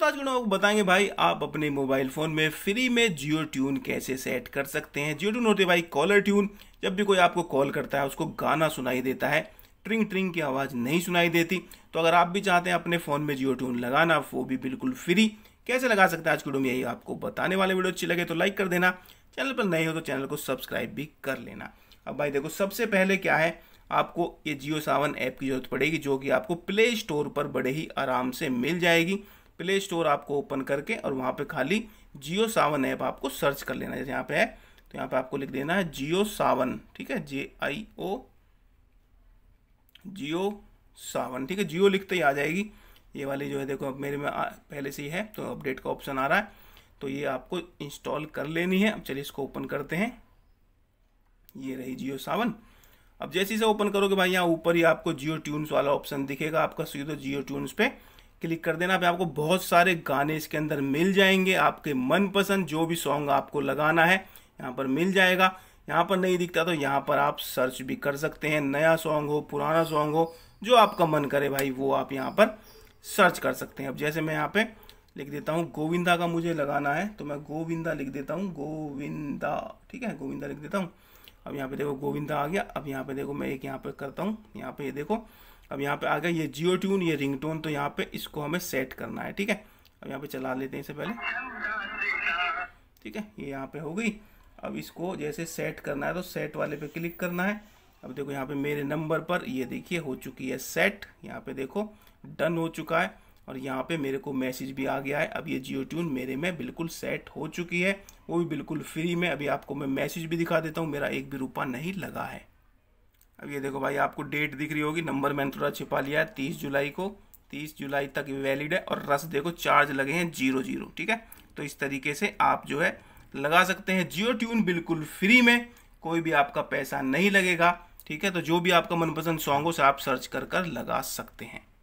दोस्तों आज के आपको बताएंगे भाई आप अपने मोबाइल फ़ोन में फ्री में जियो ट्यून कैसे सेट कर सकते हैं जियो ट्यून होते भाई कॉलर ट्यून जब भी कोई आपको कॉल करता है उसको गाना सुनाई देता है ट्रिंग ट्रिंग की आवाज़ नहीं सुनाई देती तो अगर आप भी चाहते हैं अपने फ़ोन में जियो ट्यून लगाना वो भी बिल्कुल फ्री कैसे लगा सकते हैं आज की वीडियो में यही आपको बताने वाले वीडियो अच्छी लगे तो लाइक कर देना चैनल पर नए हो तो चैनल को सब्सक्राइब भी कर लेना अब भाई देखो सबसे पहले क्या है आपको ये जियो सावन ऐप की जरूरत पड़ेगी जो कि आपको प्ले स्टोर पर बड़े ही आराम से मिल जाएगी प्ले स्टोर आपको ओपन करके और वहाँ पे खाली जियो सावन ऐप आपको सर्च कर लेना है जैसे यहाँ पे है तो यहाँ पे आपको लिख देना है जियो सावन ठीक है जे आई ओ जियो सावन ठीक है जियो लिखते तो ही आ जाएगी ये वाली जो है देखो अब मेरे में आ, पहले से ही है तो अपडेट का ऑप्शन आ रहा है तो ये आपको इंस्टॉल कर लेनी है अब चलिए इसको ओपन करते हैं ये रही जियो सावन अब जैसे इसे ओपन करोगे भाई यहाँ ऊपर ही आपको जियो ट्यून्स वाला ऑप्शन दिखेगा आपका सीधे जियो ट्यून्स पे क्लिक कर देना आपको बहुत सारे गाने इसके अंदर मिल जाएंगे आपके मनपसंद जो भी सॉन्ग आपको लगाना है यहाँ पर मिल जाएगा यहाँ पर नहीं दिखता तो यहाँ पर आप सर्च भी कर सकते हैं नया सॉन्ग हो पुराना सॉन्ग हो जो आपका मन करे भाई वो आप यहाँ पर सर्च कर सकते हैं अब जैसे मैं यहाँ पे लिख देता हूँ गोविंदा का मुझे लगाना है तो मैं गोविंदा लिख देता हूँ गोविंदा ठीक है गोविंदा लिख देता हूँ अब यहाँ पे देखो गोविंदा आ गया अब यहाँ पे देखो मैं एक यहाँ पे करता हूँ यहाँ पे ये देखो अब यहाँ पे आ गया ये जियो ट्यून ये रिंगटोन तो यहाँ पे इसको हमें सेट करना है ठीक है अब यहाँ पे चला लेते हैं इसे पहले ठीक है ये यहाँ पे हो गई अब इसको जैसे सेट करना है तो सेट वाले पे क्लिक करना है अब देखो यहाँ पे मेरे नंबर पर ये देखिए हो चुकी है सेट यहाँ पे देखो डन हो चुका है और यहाँ पे मेरे को मैसेज भी आ गया है अब ये जियो ट्यून मेरे में बिल्कुल सेट हो चुकी है वो भी बिल्कुल फ्री में अभी आपको मैं मैसेज भी दिखा देता हूँ मेरा एक भी रुपया नहीं लगा है अब ये देखो भाई आपको डेट दिख रही होगी नंबर मैंने थोड़ा छिपा लिया है तीस जुलाई को तीस जुलाई तक वैलिड है और रस देखो चार्ज लगे हैं जीरो जीरो ठीक है तो इस तरीके से आप जो है लगा सकते हैं जियो ट्यून बिल्कुल फ्री में कोई भी आपका पैसा नहीं लगेगा ठीक है तो जो भी आपका मनपसंद सॉन्ग हो उसे आप सर्च कर कर लगा सकते हैं